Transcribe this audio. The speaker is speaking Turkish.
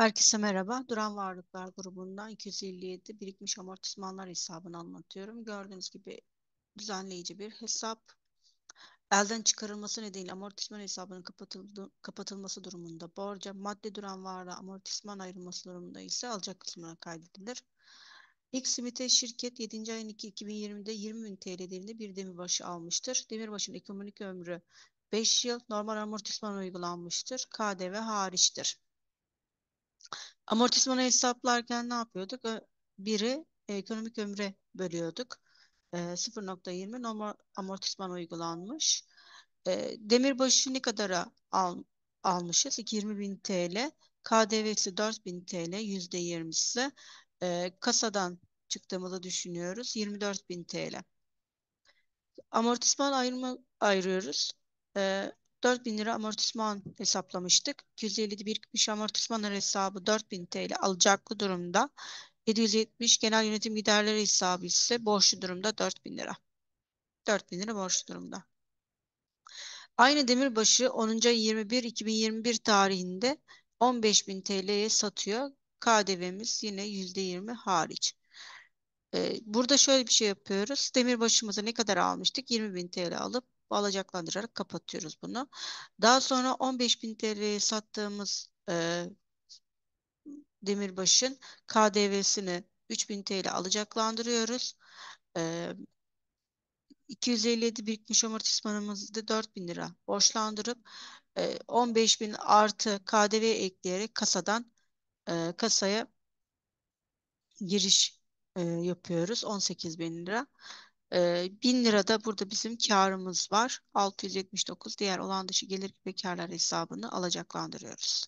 Herkese merhaba. Duran Varlıklar grubundan 257 birikmiş amortismanlar hesabını anlatıyorum. Gördüğünüz gibi düzenleyici bir hesap. Elden çıkarılması nedeniyle amortisman hesabının kapatıldı, kapatılması durumunda borca, madde duran varlığa amortisman ayrılması durumunda ise alacak kısmına kaydedilir. İlk simite şirket 7. ayın 2020'de 20 bin TL değerinde bir demirbaşı almıştır. Demirbaşın ekonomik ömrü 5 yıl normal amortisman uygulanmıştır. KDV hariçtir. Amortismanı hesaplarken ne yapıyorduk? Biri e, ekonomik ömre bölüyorduk. 0.20 e, normal amortisman uygulanmış. Demir Demirbaşı ne kadara al, almışız? 20.000 TL. KDV'si 4.000 TL. %20'si. Kasadan çıktığımızı düşünüyoruz. 24.000 TL. Amortisman ayırma, ayırıyoruz. E, 4 bin lira amortisman hesaplamıştık. 151 birikmiş amortisman hesabı 4 bin TL alacaklı durumda. 770 genel yönetim giderleri hesabı ise borçlu durumda 4 bin lira. 4 bin lira borçlu durumda. Aynı Demirbaşı 10. 21 2021 tarihinde 15 bin TL'ye satıyor. KDV'miz yine %20 hariç. Ee, burada şöyle bir şey yapıyoruz. Demirbaşımızı ne kadar almıştık? 20 bin TL alıp alacaklandırarak kapatıyoruz bunu. Daha sonra 15.000 TL'ye sattığımız e, demirbaşın KDV'sini 3000 TL alacaklandırıyoruz. E, 257 birikmiş amortismanımızı 4000 lira borçlandırıp e, 15.000 artı KDV ekleyerek kasadan e, kasaya giriş e, yapıyoruz 18 bin lira. E, 1000 lirada burada bizim karımız var. 679 diğer olan dışı gelir ve karlar hesabını alacaklandırıyoruz.